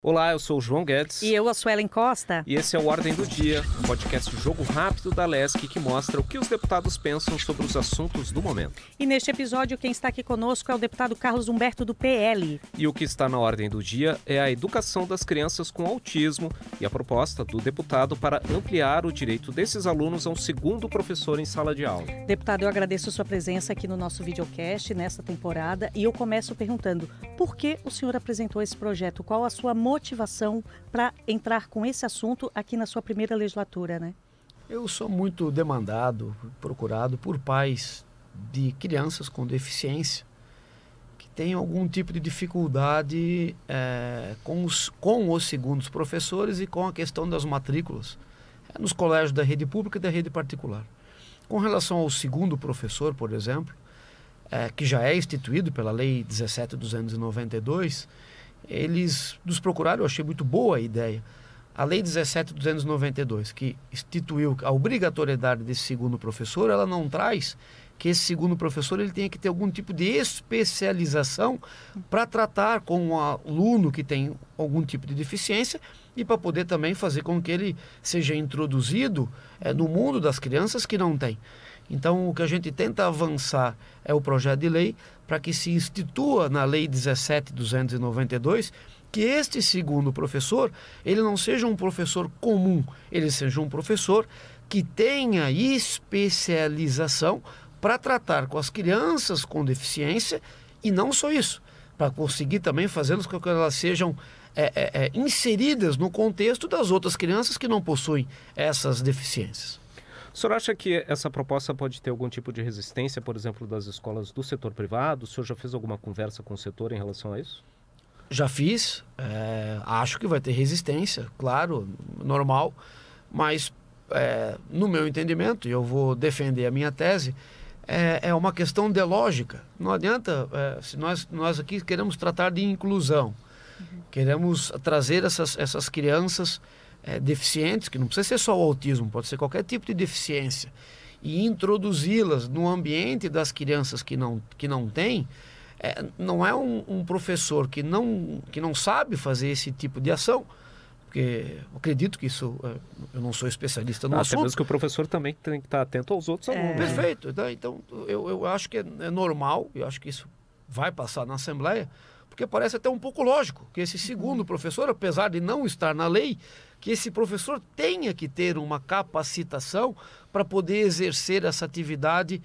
Olá, eu sou o João Guedes. E eu, a Suelen Costa. E esse é o Ordem do Dia, um podcast jogo rápido da LESC que mostra o que os deputados pensam sobre os assuntos do momento. E neste episódio, quem está aqui conosco é o deputado Carlos Humberto, do PL. E o que está na Ordem do Dia é a educação das crianças com autismo e a proposta do deputado para ampliar o direito desses alunos a um segundo professor em sala de aula. Deputado, eu agradeço sua presença aqui no nosso videocast nesta temporada e eu começo perguntando por que o senhor apresentou esse projeto? Qual a sua motivação para entrar com esse assunto aqui na sua primeira legislatura, né? Eu sou muito demandado, procurado por pais de crianças com deficiência que têm algum tipo de dificuldade é, com, os, com os segundos professores e com a questão das matrículas é, nos colégios da rede pública e da rede particular. Com relação ao segundo professor, por exemplo, é, que já é instituído pela Lei 17.292, eles nos procuraram, eu achei muito boa a ideia. A Lei 17.292, que instituiu a obrigatoriedade desse segundo professor, ela não traz que esse segundo professor ele tenha que ter algum tipo de especialização para tratar com um aluno que tem algum tipo de deficiência e para poder também fazer com que ele seja introduzido é, no mundo das crianças que não tem. Então, o que a gente tenta avançar é o projeto de lei para que se institua na Lei 17292 que este segundo professor, ele não seja um professor comum, ele seja um professor que tenha especialização para tratar com as crianças com deficiência e não só isso, para conseguir também fazê-los com que elas sejam é, é, é, inseridas no contexto das outras crianças que não possuem essas deficiências. O senhor acha que essa proposta pode ter algum tipo de resistência, por exemplo, das escolas do setor privado? O senhor já fez alguma conversa com o setor em relação a isso? Já fiz. É, acho que vai ter resistência, claro, normal. Mas, é, no meu entendimento, e eu vou defender a minha tese, é, é uma questão de lógica. Não adianta, se nós, nós aqui queremos tratar de inclusão, uhum. queremos trazer essas, essas crianças é, deficientes, que não precisa ser só o autismo, pode ser qualquer tipo de deficiência, e introduzi-las no ambiente das crianças que não, que não têm, é, não é um, um, professor que não, que não sabe fazer esse tipo de ação, porque acredito que isso, é, eu não sou especialista no ah, assunto. Até mesmo que o professor também tem que estar tá atento aos outros é. alunos. Né? Perfeito, então, então eu, eu acho que é, é normal, eu acho que isso vai passar na Assembleia, porque parece até um pouco lógico que esse segundo professor, apesar de não estar na lei, que esse professor tenha que ter uma capacitação para poder exercer essa atividade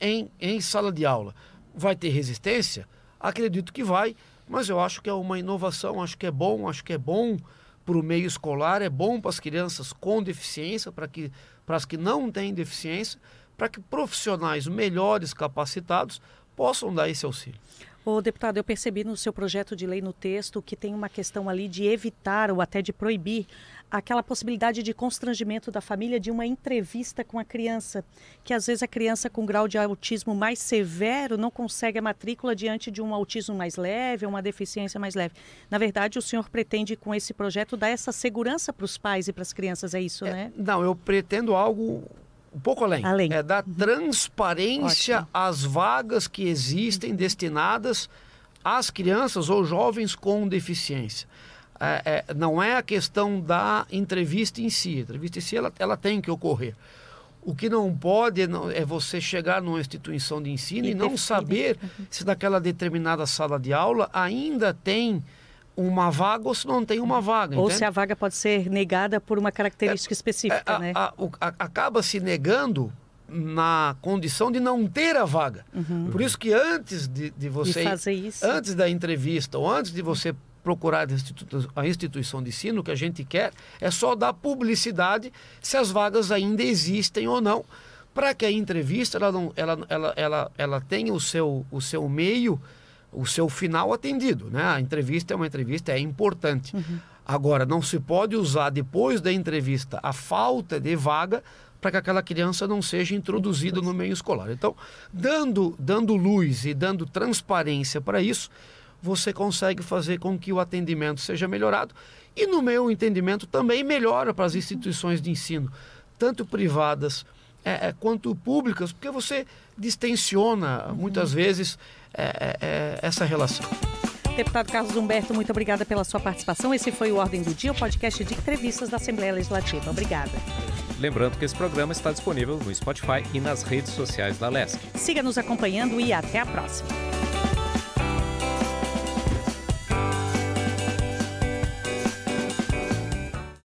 em, em sala de aula. Vai ter resistência? Acredito que vai, mas eu acho que é uma inovação, acho que é bom, acho que é bom para o meio escolar, é bom para as crianças com deficiência, para, que, para as que não têm deficiência, para que profissionais melhores capacitados possam dar esse auxílio. O deputado, eu percebi no seu projeto de lei, no texto, que tem uma questão ali de evitar ou até de proibir aquela possibilidade de constrangimento da família de uma entrevista com a criança, que às vezes a criança com grau de autismo mais severo não consegue a matrícula diante de um autismo mais leve, uma deficiência mais leve. Na verdade, o senhor pretende com esse projeto dar essa segurança para os pais e para as crianças, é isso, é, né? É, não, eu pretendo algo um pouco além. além. É dar transparência às vagas que existem destinadas às crianças ou jovens com deficiência. É, é, não é a questão da entrevista em si. A entrevista em si ela, ela tem que ocorrer. O que não pode é, é você chegar numa instituição de ensino e, e não saber uhum. se naquela determinada sala de aula ainda tem uma vaga ou se não tem uma vaga. Ou entende? se a vaga pode ser negada por uma característica é, é específica, é, né? A, a, a, acaba se negando na condição de não ter a vaga. Uhum. Por isso que antes de, de você... De fazer isso. Antes da entrevista ou antes de você procurar a instituição de ensino, que a gente quer é só dar publicidade se as vagas ainda existem ou não, para que a entrevista ela, não, ela, ela, ela, ela tenha o seu, o seu meio o seu final atendido, né? A entrevista é uma entrevista, é importante. Uhum. Agora, não se pode usar depois da entrevista a falta de vaga para que aquela criança não seja introduzida no meio escolar. Então, dando, dando luz e dando transparência para isso, você consegue fazer com que o atendimento seja melhorado e, no meu entendimento, também melhora para as instituições de ensino, tanto privadas é, é, quanto públicas, porque você distensiona muitas uhum. vezes é, é, essa relação. Deputado Carlos Humberto, muito obrigada pela sua participação. Esse foi o Ordem do Dia, o podcast de entrevistas da Assembleia Legislativa. Obrigada. Lembrando que esse programa está disponível no Spotify e nas redes sociais da LESC. Siga nos acompanhando e até a próxima.